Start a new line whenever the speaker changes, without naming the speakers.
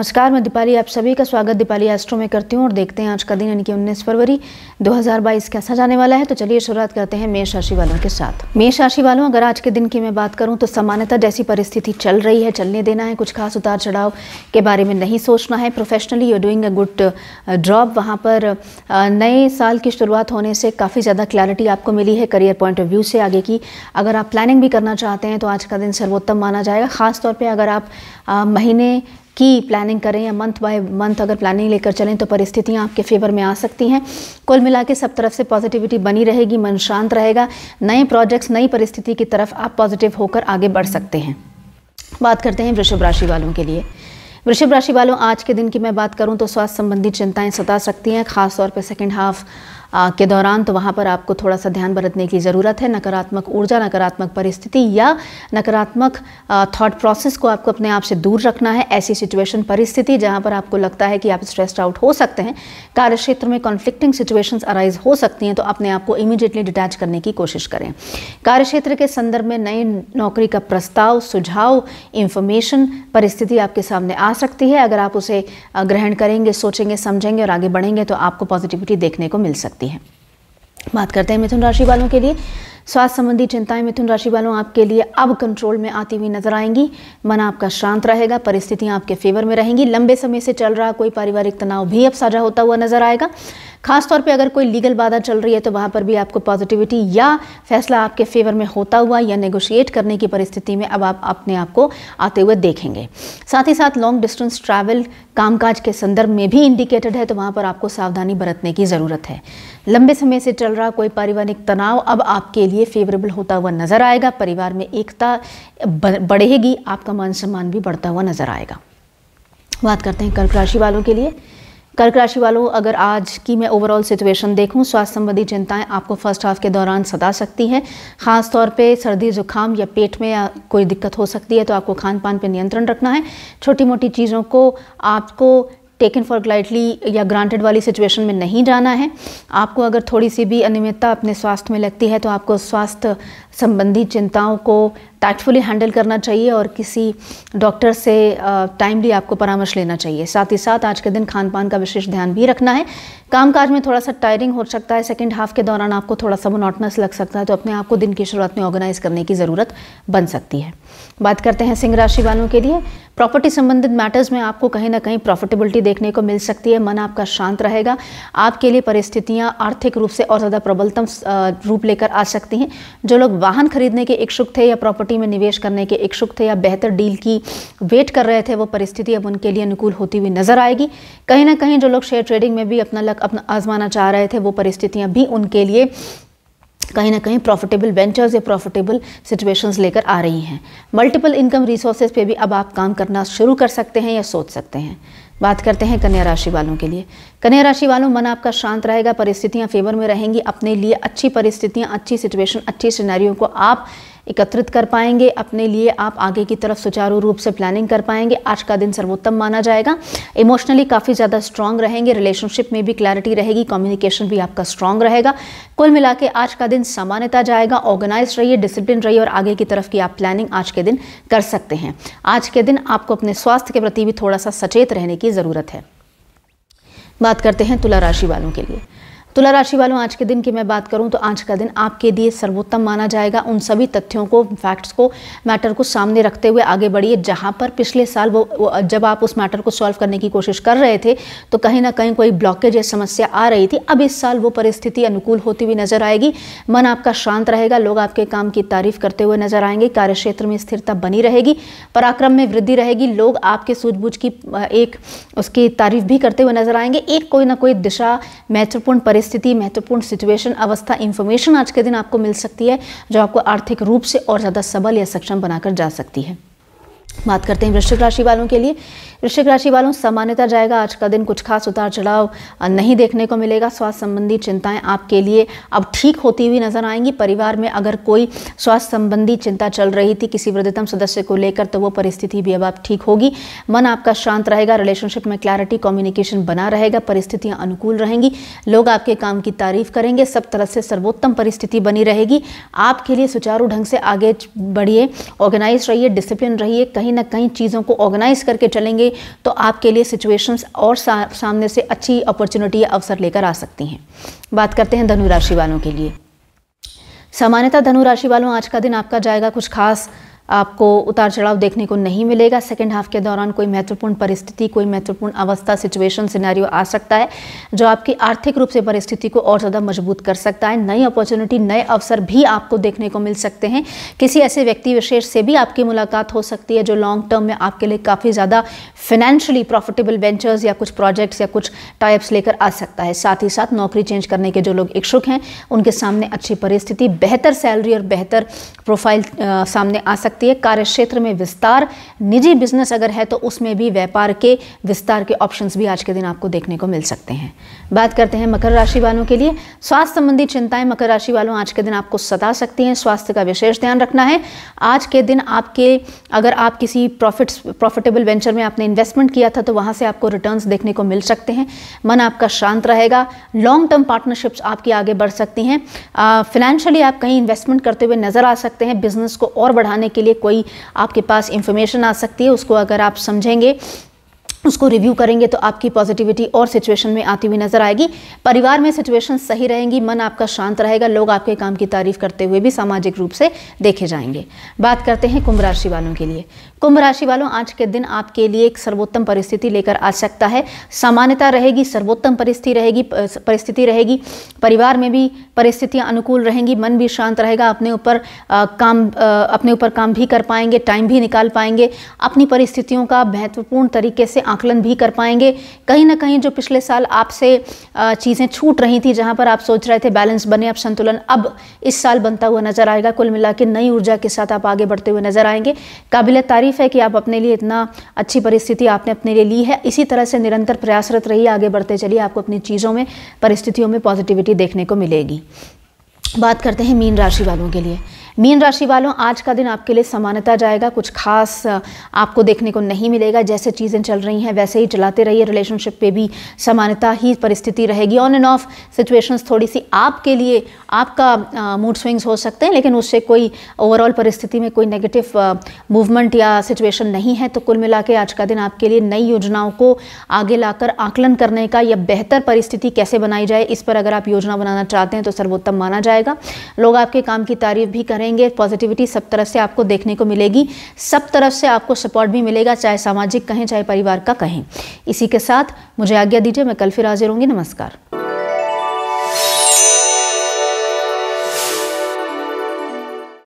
नमस्कार मैं दीपाली आप सभी का स्वागत दीपाली एस्ट्रो में करती हूँ और देखते हैं आज का दिन यानी कि 19 फरवरी 2022 कैसा जाने वाला है तो चलिए शुरुआत करते हैं मेष राशि वालों के साथ मेष राशि वालों अगर आज के दिन की मैं बात करूँ तो सामान्यतः जैसी परिस्थिति चल रही है चलने देना है कुछ खास उतार चढ़ाव के बारे में नहीं सोचना है professionally you doing a good job वहाँ पर uh, नए साल की शुरुआत होने से काफ़ी ज़्यादा क्लैरिटी आपको मिली है करियर पॉइंट ऑफ व्यू से आगे की अगर आप प्लानिंग भी करना चाहते हैं तो आज का दिन सर्वोत्तम माना जाएगा खासतौर पर अगर आप uh, महीने की प्लानिंग करें या मंथ बाय मंथ अगर प्लानिंग लेकर चलें तो परिस्थितियां आपके फेवर में आ सकती हैं कुल मिला के सब तरफ से पॉजिटिविटी बनी रहेगी मन शांत रहेगा नए प्रोजेक्ट्स नई परिस्थिति की तरफ आप पॉजिटिव होकर आगे बढ़ सकते हैं बात करते हैं वृषभ राशि वालों के लिए वृषभ राशि वालों आज के दिन की मैं बात करूं तो स्वास्थ्य संबंधी चिंताएं सता सकती हैं खासतौर पर सेकेंड हाफ के दौरान तो वहाँ पर आपको थोड़ा सा ध्यान बरतने की ज़रूरत है नकारात्मक ऊर्जा नकारात्मक परिस्थिति या नकारात्मक थॉट प्रोसेस को आपको अपने आप से दूर रखना है ऐसी सिचुएशन परिस्थिति जहाँ पर आपको लगता है कि आप स्ट्रेस्ड आउट हो सकते हैं कार्य क्षेत्र में कॉन्फ्लिक्टिंग सिचुएशंस अराइज हो सकती हैं तो अपने आप को इमीडिएटली डिटैच करने की कोशिश करें कार्य क्षेत्र के संदर्भ में नई नौकरी का प्रस्ताव सुझाव इन्फॉर्मेशन परिस्थिति आपके सामने आ सकती है अगर आप उसे ग्रहण करेंगे सोचेंगे समझेंगे और आगे बढ़ेंगे तो आपको पॉजिटिविटी देखने को मिल सकती है सकती है बात करते हैं मिथुन राशि वालों के लिए स्वास्थ्य संबंधी चिंताएं मिथुन राशि वालों आपके लिए अब कंट्रोल में आती हुई नजर आएंगी मन आपका शांत रहेगा परिस्थितियां आपके फेवर में रहेंगी लंबे समय से चल रहा कोई पारिवारिक तनाव भी अब साझा होता हुआ नजर आएगा खासतौर पर अगर कोई लीगल बाधा चल रही है तो वहाँ पर भी आपको पॉजिटिविटी या फैसला आपके फेवर में होता हुआ या नेगोशिएट करने की परिस्थिति में अब आप अपने आप को आते हुए देखेंगे साथ ही साथ लॉन्ग डिस्टेंस ट्रैवल कामकाज के संदर्भ में भी इंडिकेटेड है तो वहाँ पर आपको सावधानी बरतने की ज़रूरत है लंबे समय से चल रहा कोई पारिवारिक तनाव अब आपके लिए फेवरेबल होता हुआ नजर आएगा परिवार में एकता बढ़ेगी आपका मान सम्मान भी बढ़ता हुआ नजर आएगा बात करते हैं कर्क राशि वालों के लिए कर्क राशि वालों अगर आज की मैं ओवरऑल सिचुएशन देखूं स्वास्थ्य संबंधी चिंताएं आपको फर्स्ट हाफ के दौरान सता सकती हैं खास तौर पे सर्दी जुकाम या पेट में या कोई दिक्कत हो सकती है तो आपको खान पान पर नियंत्रण रखना है छोटी मोटी चीज़ों को आपको टेकन फॉर ग्लाइटली या ग्रांटेड वाली सिचुएशन में नहीं जाना है आपको अगर थोड़ी सी भी अनियमितता अपने स्वास्थ्य में लगती है तो आपको स्वास्थ्य संबंधी चिंताओं को टैक्टफुली हैंडल करना चाहिए और किसी डॉक्टर से टाइमली आपको परामर्श लेना चाहिए साथ ही साथ आज के दिन खान पान का विशेष ध्यान भी रखना है कामकाज में थोड़ा सा टायरिंग हो सकता है सेकेंड हाफ के दौरान आपको थोड़ा सा मोनोटनस लग सकता है तो अपने आप को दिन की शुरुआत में ऑर्गेनाइज करने की ज़रूरत बन सकती है बात करते हैं सिंह राशि वालों के लिए प्रॉपर्टी संबंधित मैटर्स में आपको कहीं ना कहीं प्रॉफिटेबिलिटी देखने को मिल सकती है मन आपका शांत रहेगा आपके लिए परिस्थितियाँ आर्थिक रूप से और ज़्यादा प्रबलतम रूप लेकर आ सकती हैं जो लोग वाहन खरीदने के इच्छुक थे या प्रॉपर्टी प्रॉपर्टी में निवेश करने के इच्छुक थे या बेहतर डील की वेट कर रहे थे वो परिस्थिति अब उनके लिए अनुकूल होती हुई नजर आएगी कहीं ना कहीं जो लोग शेयर ट्रेडिंग में भी अपना लक अपना आजमाना चाह रहे थे वो परिस्थितियाँ भी उनके लिए कहीं ना कहीं प्रॉफिटेबल वेंचर्स या प्रॉफिटेबल सिचुएशंस लेकर आ रही हैं मल्टीपल इनकम रिसोर्सेज पे भी अब आप काम करना शुरू कर सकते हैं या सोच सकते हैं बात करते हैं कन्या राशि वालों के लिए कन्या राशि वालों मन आपका शांत रहेगा परिस्थितियां फेवर में रहेंगी अपने लिए अच्छी परिस्थितियां अच्छी सिचुएशन अच्छी सिनेरियो को आप एकत्रित कर पाएंगे अपने लिए आप आगे की तरफ सुचारू रूप से प्लानिंग कर पाएंगे आज का दिन सर्वोत्तम माना जाएगा इमोशनली काफ़ी ज़्यादा स्ट्रांग रहेंगे रिलेशनशिप में भी क्लैरिटी रहेगी कम्युनिकेशन भी आपका स्ट्रांग रहेगा कुल मिला के आज का दिन सामान्यता जाएगा ऑर्गेनाइज रहिए डिसिप्लिन रहिए और आगे की तरफ की आप प्लानिंग आज के दिन कर सकते हैं आज के दिन आपको अपने स्वास्थ्य के प्रति भी थोड़ा सा सचेत रहने की ज़रूरत है बात करते हैं तुला राशि वालों के लिए तुला राशि वालों आज के दिन की मैं बात करूं तो आज का दिन आपके लिए सर्वोत्तम माना जाएगा उन सभी तथ्यों को फैक्ट्स को मैटर को सामने रखते हुए आगे बढ़िए जहां पर पिछले साल वो जब आप उस मैटर को सॉल्व करने की कोशिश कर रहे थे तो कहीं ना कहीं कोई ब्लॉकेज या समस्या आ रही थी अब इस साल वो परिस्थिति अनुकूल होती हुई नजर आएगी मन आपका शांत रहेगा लोग आपके काम की तारीफ करते हुए नजर आएंगे क्षेत्र में स्थिरता बनी रहेगी पराक्रम में वृद्धि रहेगी लोग आपके सूझबूझ की एक उसकी तारीफ भी करते हुए नजर आएंगे एक कोई ना कोई दिशा महत्वपूर्ण परिस्थिति परिस्थिति महत्वपूर्ण सिचुएशन अवस्था इन्फॉर्मेशन आज के दिन आपको मिल सकती है जो आपको आर्थिक रूप से और ज़्यादा सबल या सक्षम बनाकर जा सकती है बात करते हैं वृश्चिक राशि वालों के लिए वृश्चिक राशि वालों सामान्यता जाएगा आज का दिन कुछ खास उतार चढ़ाव नहीं देखने को मिलेगा स्वास्थ्य संबंधी चिंताएं आपके लिए अब ठीक होती हुई नजर आएंगी परिवार में अगर कोई स्वास्थ्य संबंधी चिंता चल रही थी किसी वृद्धतम सदस्य को लेकर तो वो परिस्थिति भी अब आप ठीक होगी मन आपका शांत रहेगा रिलेशनशिप में क्लैरिटी कम्युनिकेशन बना रहेगा परिस्थितियाँ अनुकूल रहेंगी लोग आपके काम की तारीफ करेंगे सब तरह से सर्वोत्तम परिस्थिति बनी रहेगी आपके लिए सुचारू ढंग से आगे बढ़िए ऑर्गेनाइज रहिए डिसिप्लिन रहिए कहीं ना कहीं चीज़ों को ऑर्गेनाइज करके चलेंगे तो आपके लिए सिचुएशंस और सा, सामने से अच्छी अपॉर्चुनिटी या अवसर लेकर आ सकती हैं बात करते हैं धनुराशि वालों के लिए सामान्यतः धनुराशि वालों आज का दिन आपका जाएगा कुछ खास आपको उतार चढ़ाव देखने को नहीं मिलेगा सेकेंड हाफ के दौरान कोई महत्वपूर्ण परिस्थिति कोई महत्वपूर्ण अवस्था सिचुएशन सिनेरियो आ सकता है जो आपकी आर्थिक रूप से परिस्थिति को और ज़्यादा मजबूत कर सकता है नई अपॉर्चुनिटी नए अवसर भी आपको देखने को मिल सकते हैं किसी ऐसे व्यक्ति विशेष से भी आपकी मुलाकात हो सकती है जो लॉन्ग टर्म में आपके लिए काफ़ी ज़्यादा फाइनेंशियली प्रॉफिटेबल वेंचर्स या कुछ प्रोजेक्ट्स या कुछ टाइप्स लेकर आ सकता है साथ ही साथ नौकरी चेंज करने के जो लोग इच्छुक हैं उनके सामने अच्छी परिस्थिति बेहतर सैलरी और बेहतर प्रोफाइल सामने आ सकता सकती है कार्य क्षेत्र में विस्तार निजी बिजनेस अगर है तो उसमें भी व्यापार के विस्तार के ऑप्शंस भी आज के दिन आपको देखने को मिल सकते हैं बात करते हैं मकर राशि वालों के लिए स्वास्थ्य संबंधी चिंताएं मकर राशि वालों आज के दिन आपको सता सकती हैं स्वास्थ्य का विशेष ध्यान रखना है आज के दिन आपके अगर आप किसी प्रॉफिट प्रॉफिटेबल वेंचर में आपने इन्वेस्टमेंट किया था तो वहाँ से आपको रिटर्न देखने को मिल सकते हैं मन आपका शांत रहेगा लॉन्ग टर्म पार्टनरशिप्स आपकी आगे बढ़ सकती हैं फाइनेंशियली आप कहीं इन्वेस्टमेंट करते हुए नजर आ सकते हैं बिजनेस को और बढ़ाने के लिए कोई आपके पास इंफॉर्मेशन आ सकती है उसको अगर आप समझेंगे उसको रिव्यू करेंगे तो आपकी पॉजिटिविटी और सिचुएशन में आती हुई नजर आएगी परिवार में सिचुएशन सही रहेंगी मन आपका शांत रहेगा लोग आपके काम की तारीफ करते हुए भी सामाजिक रूप से देखे जाएंगे बात करते हैं कुंभ राशि वालों के लिए कुंभ राशि वालों आज के दिन आपके लिए एक सर्वोत्तम परिस्थिति लेकर आ सकता है सामान्यता रहेगी सर्वोत्तम परिस्थिति रहेगी परिस्थिति रहेगी परिवार में भी परिस्थितियाँ अनुकूल रहेंगी मन भी शांत रहेगा अपने ऊपर काम अपने ऊपर काम भी कर पाएंगे टाइम भी निकाल पाएंगे अपनी परिस्थितियों का महत्वपूर्ण तरीके से आकलन भी कर पाएंगे कहीं ना कहीं जो पिछले साल आपसे चीज़ें छूट रही थी जहाँ पर आप सोच रहे थे बैलेंस बने अब संतुलन अब इस साल बनता हुआ नजर आएगा कुल मिला के नई ऊर्जा के साथ आप आगे बढ़ते हुए नजर आएंगे काबिल तारीफ है कि आप अपने लिए इतना अच्छी परिस्थिति आपने अपने लिए ली है इसी तरह से निरंतर प्रयासरत रहिए आगे बढ़ते चलिए आपको अपनी चीज़ों में परिस्थितियों में पॉजिटिविटी देखने को मिलेगी बात करते हैं मीन राशि वालों के लिए मीन राशि वालों आज का दिन आपके लिए समानता जाएगा कुछ खास आपको देखने को नहीं मिलेगा जैसे चीज़ें चल रही हैं वैसे ही चलाते रहिए रिलेशनशिप पे भी समानता ही परिस्थिति रहेगी ऑन एंड ऑफ सिचुएशंस थोड़ी सी आपके लिए आपका मूड स्विंग्स हो सकते हैं लेकिन उससे कोई ओवरऑल परिस्थिति में कोई नेगेटिव मूवमेंट या सिचुएशन नहीं है तो कुल मिला के आज का दिन आपके लिए नई योजनाओं को आगे लाकर आकलन करने का या बेहतर परिस्थिति कैसे बनाई जाए इस पर अगर आप योजना बनाना चाहते हैं तो सर्वोत्तम माना जाएगा लोग आपके काम की तारीफ भी करें रहेंगे पॉजिटिविटी सब तरफ से आपको देखने को मिलेगी सब तरफ से आपको सपोर्ट भी मिलेगा चाहे सामाजिक कहें चाहे परिवार का कहें इसी के साथ मुझे आज्ञा दीजिए मैं कल फिर हाजिर होंगी नमस्कार